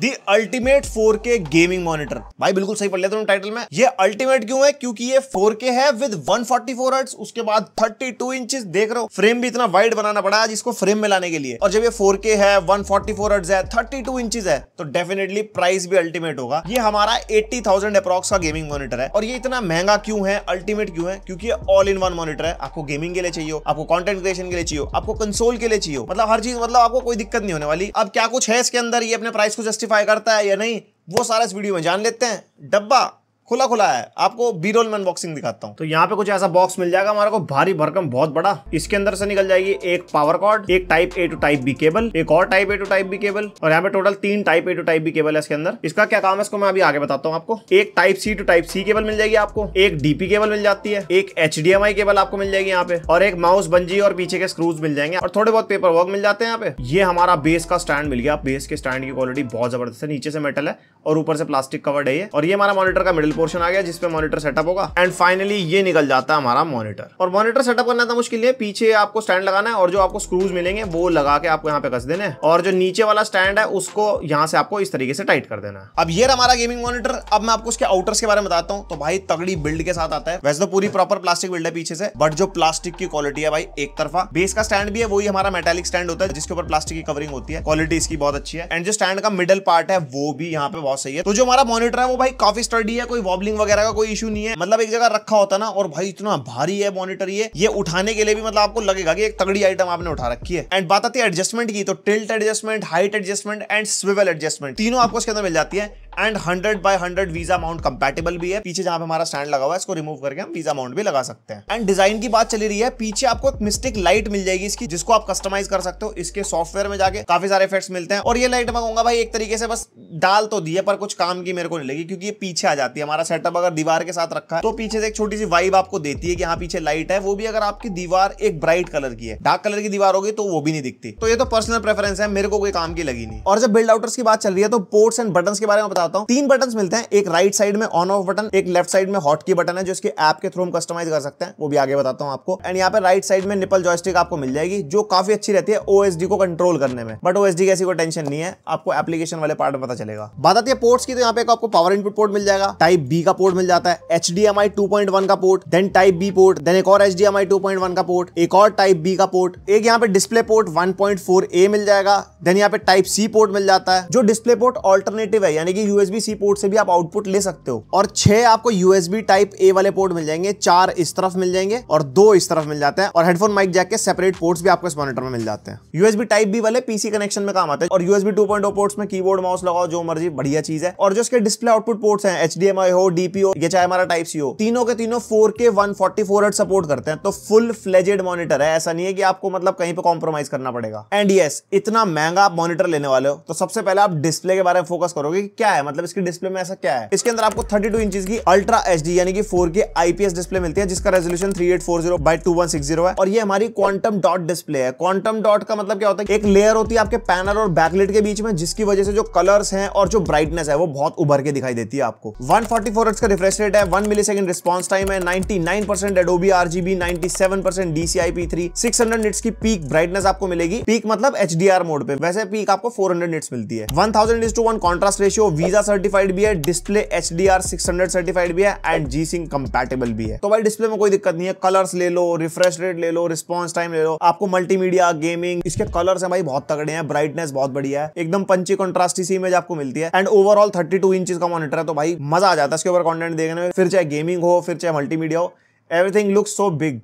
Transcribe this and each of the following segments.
दी ultimate four K gaming monitor भाई बिल्कुल सही पढ़ लिया तुमने टाइटल में ये अल्टीमेट क्यों है क्योंकि ये 4K है विद 144 फोर्टी उसके बाद 32 टू इंचेस देख रहे हो फ्रेम भी इतना वाइड बनाना पड़ा आज इसको फ्रेम में लाने के लिए और जब ये 4K है 144 फोर्टी है 32 टू इंचेस है तो डेफिनेटली प्राइस भी अल्टीमेट होगा ये हमारा 80,000 थाउजेंड अप्रॉक्स का गेमिंग मॉनिटर है और ये इतना महंगा क्यों है अल्टीमेट क्यों है क्योंकि ये ऑल इन वन मॉनिटर है आपको गेमिंग के लिए चाहिए आपको कॉन्टेंट क्रिएशन के लिए चाहिए आपको कंसोल के लिए चाहिए मतलब हर चीज मतलब आपको कोई दिक्कत नहीं होने वाली अब क्या कुछ है इसके अंदर ये अपने प्राइस को जस्ट जस्टिफाई करता है या नहीं वो सारा इस वीडियो में जान लेते हैं डब्बा खुला खुला है आपको बी रोल में अनबॉक्सिंग दिखाता हूँ तो यहाँ पे कुछ ऐसा बॉक्स मिल जाएगा हमारे को भारी भरकम बहुत बड़ा इसके अंदर से निकल जाएगी एक पावर कॉर्ड एक type A to type B cable एक और type A to type B cable और यहाँ पे टोटल तीन type A to type B cable है इसके अंदर इसका क्या काम है इसको मैं अभी आगे बताता हूँ आपको एक type C to type C cable मिल जाएगी आपको एक डीपी केबल मिल जाती है एक एच केबल आपको मिल जाएगी यहाँ पे और एक माउस बंजी और पीछे के स्क्रूज मिल जाएंगे और थोड़े बहुत पेपर वर्क मिल जाते हैं यहाँ पे ये हमारा बेस का स्टैंड मिल गया बेस के स्टैंड की क्वालिटी बहुत जबरदस्त है नीचे से मेटल है और ऊपर से प्लास्टिक कवर्ड है और ये हमारा मॉनिटर का मिडिल मिडिल पोर्शन आ गया जिसपे मॉनिटर सेटअप होगा एंड फाइनली ये निकल जाता है हमारा मॉनिटर और मॉनिटर सेटअप करना था मुश्किल है पीछे आपको स्टैंड लगाना है और जो आपको स्क्रूज मिलेंगे वो लगा के आपको यहाँ पे कस देने और जो नीचे वाला स्टैंड है उसको यहाँ से आपको इस तरीके से टाइट कर देना अब ये हमारा गेमिंग मॉनिटर अब मैं आपको उसके आउटर्स के बारे में बताता हूँ तो भाई तगड़ी बिल्ड के साथ आता है वैसे तो पूरी प्रॉपर प्लास्टिक बिल्ड है पीछे से बट जो प्लास्टिक की क्वालिटी है भाई एक तरफा बेस का स्टैंड भी है वही हमारा मेटेलिक स्टैंड होता है जिसके ऊपर प्लास्टिक की कवरिंग होती है क्वालिटी इसकी बहुत अच्छी है एंड जो स्टैंड का मिडल पार्ट है वो भी यहाँ पे बहुत सही है तो जो हमारा मॉनिटर है वो भाई काफी स्टडी है कोई वॉबलिंग वगैरह का कोई इशू नहीं है मतलब एक जगह रखा होता ना और भाई इतना भारी है मॉनिटर ये ये उठाने के लिए भी मतलब आपको लगेगा कि एक तगड़ी आइटम आपने उठा रखी है एंड बात आती है एडजस्टमेंट की तो tilt adjustment height adjustment and swivel adjustment तीनों आपको इसके अंदर मिल जाती है and hundred by hundred VESA mount compatible भी है पीछे जहां पे हमारा स्टैंड लगा हुआ है इसको रिमूव करके हम वीजा अमाउंट भी लगा सकते हैं एंड डिजाइन की बात चली रही है पीछे आपको एक मिस्टिक लाइट मिल जाएगी इसकी जिसको आप कस्टमाइज कर सकते हो इसके सॉफ्टवेयर में जाके काफी सारे इफेक्ट्स मिलते हैं और ये लाइट मैं कहूंगा भाई एक तरीके से बस डाल तो दी है पर कुछ काम की मेरे को नहीं लगी क्योंकि ये पीछे आ जाती है हमारा सेटअप अगर दीवार के साथ रखा है तो पीछे से एक छोटी सी वाइब आपको देती है कि यहाँ पीछे लाइट है वो भी अगर आपकी दीवार एक ब्राइट कलर की है डार्क कलर की दीवार होगी तो वो भी नहीं दिखती तो ये तो पर्सनल प्रेफरेंस है मेरे को कोई काम की लगी नहीं और जब बिल्ड आउटर्स की बात चल रही है तो पोर्ट्स एंड बटन के बारे में बता बताता हूँ तीन बटन मिलते हैं एक राइट साइड में ऑन ऑफ बटन एक लेफ्ट साइड में हॉट की बटन है जो इसके ऐप के थ्रू हम कस्टमाइज कर सकते हैं वो भी आगे बताता हूँ आपको एंड यहाँ पर राइट साइड में निपल जॉयस्टिक आपको मिल जाएगी जो काफी अच्छी रहती है ओएसडी को कंट्रोल करने में बट ओएसडी की ऐसी कोई टेंशन नहीं है आपको एप्लीकेशन वाले पार्ट में पता चलेगा बात आती है पोर्ट्स की तो यहाँ पे आपको पावर इनपुट पोर्ट मिल जाएगा टाइप बी का पोर्ट मिल जाता है H D M I two point one का port then type B port then एक और H D M I two point one का पोर्ट एक और टाइप बी का पोर्ट एक यहाँ पे display port one point four A मिल जाएगा देन यहाँ पे टाइप सी पोर्ट मिल जाता है जो डिस्प्ले पोर्ट ऑल्टरनेटिव है यानी कि यूएसबी सी पोर्ट से भी आप आउटपुट ले सकते हो और छह आपको यूएसबी टाइप ए वाले पोर्ट मिल जाएंगे चार इस तरफ मिल जाएंगे और दो इस तरफ मिल जाते हैं और हेडफोन माइक जैक के सेपरेट पोर्ट्स भी आपको इस मॉनिटर में मिल जाते हैं यूएसबी टाइप बी वाले पीसी कनेक्शन में काम आते हैं और यूएसबी टू पोर्ट्स में कीबोर्ड माउस लगाओ जो मर्जी बढ़िया चीज है और जो इसके डिस्प्ले आउटपुट पोर्ट्स हैं एच हो डीपीओ ये चाहे हमारा टाइप सी हो तीनों के तीनों फोर के वन सपोर्ट करते हैं तो फुल फ्लेजेड मॉनिटर है ऐसा नहीं है कि आपको मतलब कहीं पे कॉम्प्रोमाइज करना पड़ेगा एंड यस इतना महंगा आप मॉनिटर लेने वाले हो तो सबसे पहले आप डिस्प्ले के बारे में फोकस करोगे कि क्या है है मतलब इसकी डिस्प्ले में ऐसा क्या है इसके अंदर आपको थर्टी टू इंच की अल्ट्रा एच डी यानी कि फोर के आईपीएस डिस्प्ले मिलती है जिसका resolution three eight four zero by two one six zero है और ये हमारी क्वांटम डॉट डिस्प्ले है क्वांटम डॉट का मतलब क्या होता है एक लेयर होती है आपके पैनल और बैकलेट के बीच में जिसकी वजह से जो कलर्स है और जो ब्राइटनेस है वो बहुत उभर के दिखाई देती है आपको वन फोर्टी का रिफ्रेश रेट है one millisecond response time है ninety nine percent Adobe RGB 97 percent DCIP three six nits की पीक ब्राइटनेस आपको मिलेगी पीक मतलब एच मोड पे वैसे पीक आपको 400 निट्स मिलती है one thousand is to one contrast ratio VESA certified भी है display H D R six hundred certified भी है एंड जी सिंह कंपेटेबल भी है तो भाई डिस्प्ले में कोई दिक्कत नहीं है कलर्स ले लो रिफ्रेश रेट ले लो रिस्पॉन्स टाइम ले लो आपको मल्टीमीडिया गेमिंग इसके कलर्स है भाई बहुत तगड़े हैं ब्राइटनेस बहुत बढ़िया है एकदम पंची कॉन्ट्रास्ट इसी इमेज आपको मिलती है and overall thirty two inches का मॉनिटर है तो भाई मजा आ जाता है इसके ऊपर कॉन्टेंट देखने में फिर चाहे गेमिंग हो फिर चाहे मल्टीमीडिया हो everything looks so big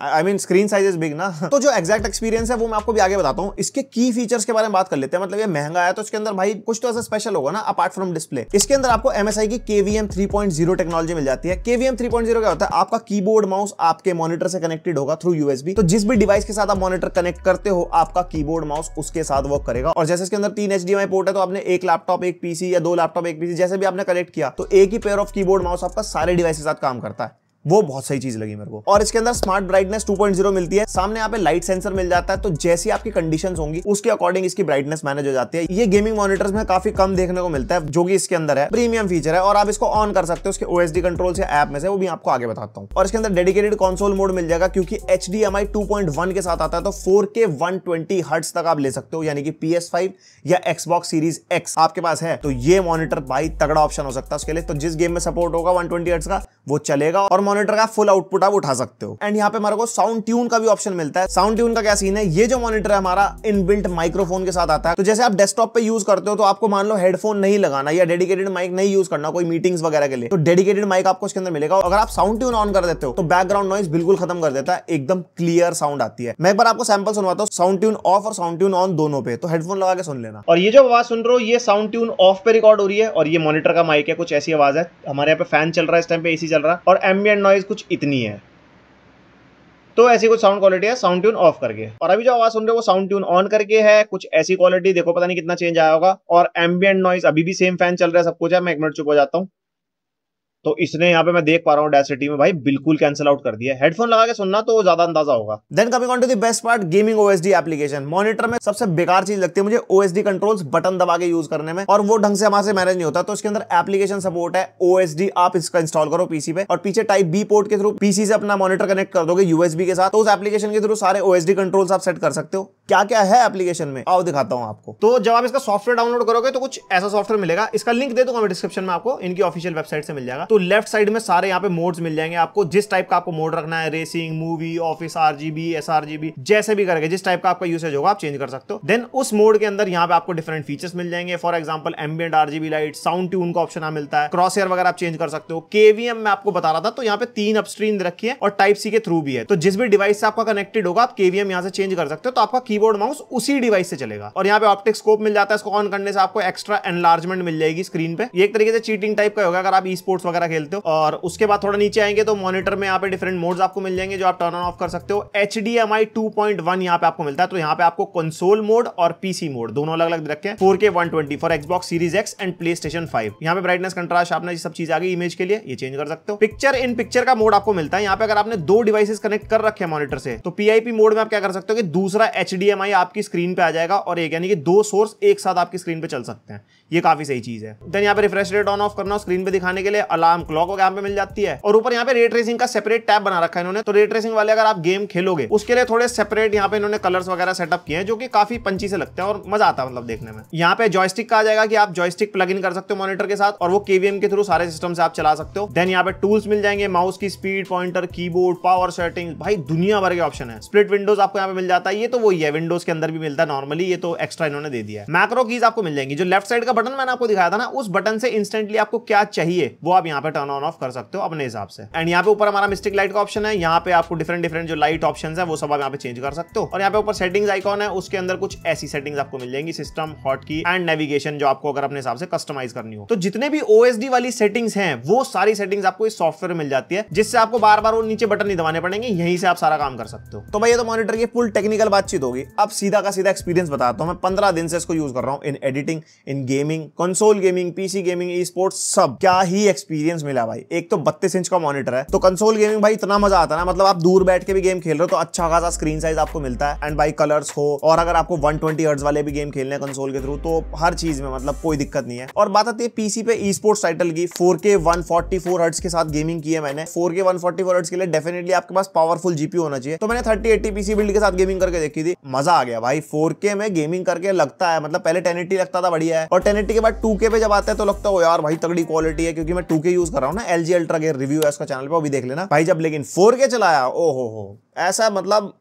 I mean screen size is big ना तो जो एक्जैक्ट एक्सपीरियंस है वो मैं आपको भी आगे बताता हूँ इसके की फीचर्स के बारे में बात कर लेते हैं मतलब ये महंगा है तो इसके अंदर भाई कुछ तो ऐसा स्पेशल होगा ना अपार्ट फ्रॉम डिस्प्ले इसके अंदर आपको आई की थ्री पॉइंट जीरो टेक्नोलॉजी मिल जाती है थ्री पॉइंट जीरो क्या होता है आपका कीबोर्ड माउस आपके मॉनिटर से कनेक्टेड होगा थ्रू यूएसबी तो जिस भी डिवाइस के साथ आप मॉनिटर कनेक्ट करते हो आपका की बोर्ड माउस उसके साथ वर्क करेगा और जैसे इसके अंदर तीन एच पोर्ट है तो आपने एक लैपटॉप एक पीसी या दो लैपटॉप एक पीसी जैसे भी आपने कनेक्ट किया तो एक ही pair of keyboard mouse आपका सारे डिवाइस के साथ काम करता है वो बहुत सही चीज लगी मेरे को और इसके अंदर स्मार्ट ब्राइटनेस 2.0 मिलती है सामने यहाँ पे लाइट सेंसर मिल जाता है तो जैसी आपकी कंडीशंस होंगी उसके अकॉर्डिंग इसकी ब्राइटनेस मैनेज हो जाती है ये गेमिंग मॉनिटर्स में काफी कम देखने को मिलता है जो कि इसके अंदर है प्रीमियम फीचर है और आप इसको ऑन कर सकते हो उसके ओएसडी कंट्रोल से ऐप में से वो भी आपको आगे बताता हूँ और इसके अंदर डेडिकेटेड कॉन्सोल मोड मिल जाएगा क्योंकि H D M I two point one के साथ आता है तो four K one twenty hertz तक आप ले सकते हो यानी कि पी एस फाइव या एक्सबॉक्स सीरीज एक्स आपके पास है तो ये मॉनिटर भाई तगड़ा ऑप्शन हो सकता है उसके लिए तो जिस गेम में सपोर्ट होगा वन ट्वेंटी हर्ट्स का वो चलेगा और मॉनिटर का फुल आउटपुट आप उठा सकते हो एंड यहाँ पे हमारे को साउंड ट्यून का भी ऑप्शन मिलता है साउंड ट्यून का क्या सीन है ये जो मॉनिटर है हमारा इनबिल्ट माइक्रोफोन के साथ आता है तो जैसे आप डेस्कटॉप पे यूज करते हो तो आपको मान लो हेडफोन नहीं लगाना या डेडिकेटेड माइक नहीं यूज करना कोई मीटिंग्स वगैरह के लिए तो डेडिकेटेड माइक आपको इसके अंदर मिलेगा अगर आप साउंड ट्यून ऑन कर देते हो तो बैकग्राउंड नॉइज बिल्कुल खत्म कर देता है एकदम क्लियर साउंड आती है मैं एक बार आपको सैंपल सुनवाता हूँ साउंड ट्यून ऑफ और साउंड ट्यून ऑन दोनों पे तो हेडफोन लगा के सुन लेना और ये जो आवाज सुन रहे हो ये साउंड ट्यून ऑफ पे रिकॉर्ड हो रही है और ये मॉनिटर का माइक है कुछ ऐसी आवाज है हमारे यहाँ पे फैन चल रहा है इस टाइम पे एसी चल रहा है और एम्बियन बैकग्राउंड नॉइज़ कुछ इतनी है तो ऐसी कुछ साउंड क्वालिटी है साउंड ट्यून ऑफ करके और अभी जो आवाज सुन रहे हो वो साउंड ट्यून ऑन करके है कुछ ऐसी क्वालिटी देखो पता नहीं कितना चेंज आया होगा और एम्बियंट नॉइज अभी भी सेम फैन चल रहा है सब कुछ है मैं एक मिनट चुप हो जाता हूँ तो इसने यहाँ पे मैं देख पा रहा हूँ डेसिटी में भाई बिल्कुल कैंसिल आउट कर दिया हेडफोन लगा के सुनना तो ज्यादा अंदाजा होगा then coming on to the best part gaming OSD application monitor में सबसे बेकार चीज लगती है मुझे ओएसडी कंट्रोल्स बटन दबा के यूज करने में और वो ढंग से हमारे मैनेज नहीं होता तो उसके अंदर एप्लीकेशन सपोर्ट है ओएसडी आप इसका इंस्टॉल करो पीसी पे और पीछे टाइप बी पोर्ट के थ्रू पीसी से अपना मॉनिटर कनेक्ट कर दोगे यूएसबी के साथ तो उस एप्लीकेशन के थ्रू सारे ओएसडी कंट्रोल्स आप सेट कर सकते हो क्या क्या है एप्लीकेशन में आओ दिखाता हूँ आपको तो जब आप इसका सॉफ्टवेयर डाउनलोड करोगे तो कुछ ऐसा सॉफ्टवेयर मिलेगा इसका लिंक दे दूंगा मैं डिस्क्रिप्शन में आपको इनकी ऑफिशियल वेबसाइट से मिल जाएगा तो लेफ्ट साइड में सारे यहाँ पे मोड्स मिल जाएंगे आपको जिस टाइप का आपको मोड रखना है racing movie office RGB sRGB जैसे भी करके जिस टाइप का आपका यूसेज होगा आप चेंज कर सकते हो देन उस मोड के अंदर यहाँ पे आपको डिफरेंट फीचर्स मिल जाएंगे for example ambient RGB light sound tune का ऑप्शन मिलता है क्रॉस एयर वगैरह आप चेंज कर सकते हो केवीएम में आपको बता रहा था तो यहाँ पे तीन अपस्ट्रीम रखी है और टाइप सी के थ्रू भी है तो जिस भी डिवाइस से आपका कनेक्टेड होगा आप केवीएम यहाँ से चेंज कर सकते हो तो आपका कीबोर्ड माउस उसी डिवाइस से चलेगा और यहाँ पे ऑप्टिक स्कोप मिल जाता है इसको ऑन करने से आपको एक्स्ट्रा एनलार्जमेंट मिल जाएगी स्क्रीन पे एक तरीके से चीटिंग टाइप का होगा अगर आप ई स्पोर्ट्स वगैरह वगैरह खेलते हो और उसके बाद थोड़ा नीचे आएंगे तो मॉनिटर में यहाँ पे डिफरेंट मोड्स आपको मिल जाएंगे जो आप टर्न ऑन ऑफ कर सकते हो H D M I two point one यहाँ पे आपको मिलता है तो यहाँ पे आपको कंसोल मोड और पीसी मोड दोनों अलग अलग रखे four K one twenty for Xbox series X and PlayStation five यहाँ पे ब्राइटनेस कंट्रास्ट आपने सब चीज आ गई इमेज के लिए ये चेंज कर सकते हो पिक्चर इन पिक्चर का मोड आपको मिलता है यहाँ पे अगर आपने दो डिवाइसेस कनेक्ट कर रखे मॉनिटर से तो पीआईपी मोड में आप क्या कर सकते हो कि दूसरा एच आपकी स्क्रीन पे आ जाएगा और एक यानी कि दो सोर्स एक साथ आपकी स्क्रीन पे चल सकते हैं ये काफी सही चीज है देन यहाँ पे रिफ्रेश रेट ऑन ऑफ करना स्क्रीन पे दिखाने के लिए अलार्म रैम क्लॉक वगैरह पे मिल जाती है और ऊपर यहाँ पे रेट्रेसिंग का सेपरेट टैब बना रखा है इन्होंने तो रेट्रेसिंग वाले अगर आप गेम खेलोगे उसके लिए थोड़े सेपरेट यहाँ पे इन्होंने कलर्स वगैरह सेटअप किए हैं जो कि काफी पंची से लगते हैं और मजा आता है मतलब देखने में यहाँ पे जॉयस्टिक का आ जाएगा कि आप जॉयस्टिक प्लग इन कर सकते हो मॉनिटर के साथ और वो केवीएम के थ्रू सारे सिस्टम से आप चला सकते हो देन यहाँ पे टूल्स मिल जाएंगे माउस की स्पीड पॉइंटर की पावर सेटिंग भाई दुनिया भर के ऑप्शन है स्प्लिट विंडोज आपको यहाँ पे मिल जाता है ये तो वही है विंडोज के अंदर भी मिलता है नॉर्मली ये तो एक्स्ट्रा इन्होंने दे दिया है मैक्रो कीज आपको मिल जाएंगी जो लेफ्ट साइड का बटन मैंने आपको दिखाया था ना उस बटन से इंस्टेंटली आपको क्या चाहिए वो आप यहाँ यहाँ पे टर्न ऑन ऑफ कर सकते हो अपने हिसाब से एंड यहाँ पे ऊपर हमारा मिस्टिक लाइट का ऑप्शन है यहाँ पे आपको डिफरेंट डिफरेंट जो लाइट ऑप्शन है वो सब आप यहाँ पे चेंज कर सकते हो और यहाँ पे ऊपर सेटिंग्स आइकॉन है उसके अंदर कुछ ऐसी सेटिंग्स आपको मिल जाएंगी system hot key and navigation जो आपको अगर अपने हिसाब से कस्टमाइज करनी हो तो जितने भी ओएसडी वाली सेटिंग्स हैं वो सारी सेटिंग्स आपको इस सॉफ्टवेयर में मिल जाती है जिससे आपको बार बार वो नीचे बटन नहीं दबाने पड़ेंगे यहीं से आप सारा काम कर सकते हो तो भैया तो मॉनिटर की फुल टेक्निकल बातचीत होगी अब सीधा का सीधा एक्सपीरियंस बताता हूँ मैं पंद्रह दिन से इसको यूज कर रहा हूँ in editing in gaming console gaming PC gaming esports सब क्या ही एक्सपीरियंस एक्सपीरियंस मिला भाई एक तो बत्तीस इंच का मॉनिटर है तो कंसोल गेमिंग भाई इतना मजा आता ना मतलब आप दूर बैठ के भी गेम खेल रहे हो तो अच्छा खासा स्क्रीन साइज आपको मिलता है एंड बाई कलर्स हो और अगर आपको वन ट्वेंटी वाले भी गेम खेलने कंसोल के थ्रू तो हर चीज में मतलब कोई दिक्कत नहीं है और बात आती है पीसी पे ई स्पोर्ट्स टाइटल की फोर के वन के साथ गेमिंग की है मैंने फोर के वन के लिए डेफिनेटली आपके पास पावरफुल जीपी होना चाहिए तो मैंने थर्टी एट्टी पीसी बिल्ड के साथ गेमिंग करके देखी थी मजा आ गया भाई फोर में गेमिंग करके लगता है मतलब पहले टेन लगता था बढ़िया है और टेन के बाद टू पे जब आता है तो लगता है यार भाई तगड़ी क्वालिटी है क्योंकि मैं टू के यूज कर रहा हूँ ना एल जी अल्ट्रा के रिव्यू है उसका चैनल पर वो भी देख लेना भाई जब लेकिन फोर के चलाया ओ हो ऐसा मतलब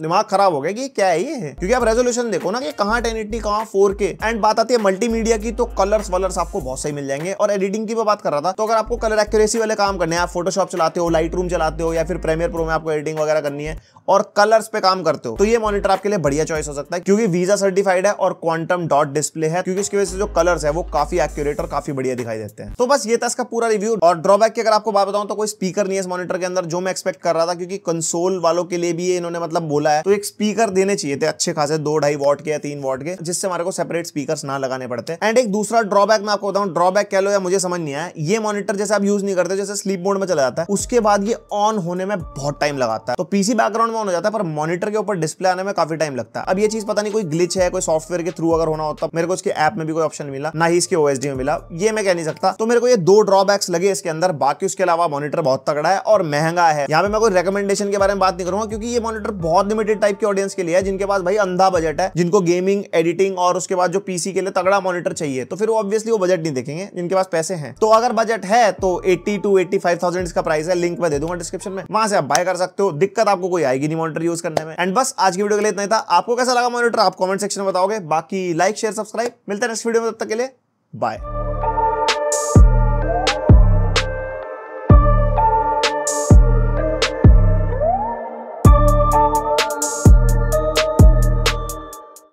दिमाग खराब हो गया कि क्या है ये है क्योंकि आप रेजोल्यूशन देखो ना कि कहाँ टेन एट्टी कहाँ फोर के एंड बात आती है मल्टीमीडिया की तो कलर्स वलर्स आपको बहुत सही मिल जाएंगे और एडिटिंग की भी बात कर रहा था तो अगर आपको कलर एक्यूरेसी वाले काम करने हैं आप फोटोशॉप चलाते हो लाइट रूम चलाते हो या फिर प्रेमियर प्रो में आपको एडिटिंग वगैरह करनी है और कलर्स पे काम करते हो तो ये मॉनिटर आपके लिए बढ़िया चॉइस हो सकता है क्योंकि वीजा सर्टिफाइड है और क्वांटम डॉट डिस्प्ले है क्योंकि इसकी वजह से जो कलर्स है वो काफी एक्यूरेट और काफी बढ़िया दिखाई देते हैं तो बस ये था इसका पूरा रिव्यू और ड्रॉबैक की अगर आपको बात बताऊं तो कोई स्पीकर नहीं है इस मॉनिटर के अंदर जो मैं एक्सपेक्ट कर रहा था क्योंकि कंसोल वालों के लिए भी इन्होंने मतलब बोला सोलह है तो एक स्पीकर देने चाहिए थे अच्छे खासे दो ढाई वॉट के या तीन वॉट के जिससे हमारे को सेपरेट स्पीकर ना लगाने पड़ते एंड एक दूसरा ड्रॉबैक मैं आपको बताऊँ ड्रॉबैक कह लो या मुझे समझ नहीं आया ये मॉनिटर जैसे आप यूज नहीं करते जैसे स्लीप मोड में चला जाता है उसके बाद ये ऑन होने में बहुत टाइम लगाता है तो पीसी बैकग्राउंड में ऑन हो जाता है पर मॉनिटर के ऊपर डिस्प्ले आने में काफी टाइम लगता है अब ये चीज पता नहीं कोई ग्लिच है कोई सॉफ्टवेयर के थ्रू अगर होना होता तो मेरे को इसके ऐप में भी कोई ऑप्शन मिला ना ही इसके ओएसडी में मिला ये मैं कह नहीं सकता तो मेरे को ये दो ड्रॉबैक्स लगे इसके अंदर बाकी उसके अलावा मॉनिटर बहुत तगड़ा है और महंगा है यहाँ पे मैं कोई रिकमेंडेशन के बारे में बात नहीं करूंगा क्योंकि ये मॉनिटर बहुत लिमिटेड टाइप के ऑडियंस के लिए है जिनके पास भाई अंधा बजट है जिनको गेमिंग एडिटिंग और उसके बाद जो पीसी के लिए तगड़ा मॉनिटर चाहिए तो फिर वो ऑब्वियसली वो बजट नहीं देखेंगे जिनके पास पैसे हैं तो अगर बजट है तो eighty to eighty five thousand इसका प्राइस है लिंक मैं दे दूंगा डिस्क्रिप्शन में वहां से आप बाय कर सकते हो दिक्कत आपको कोई आएगी नहीं मॉनिटर यूज करने में एंड बस आज की वीडियो के लिए इतना था आपको कैसा लगा मॉनिटर आप कॉमेंट सेक्शन में बताओगे बाकी लाइक शेयर सब्सक्राइब मिलते हैं नेक्स्ट वीडियो में तब तक के लिए बाय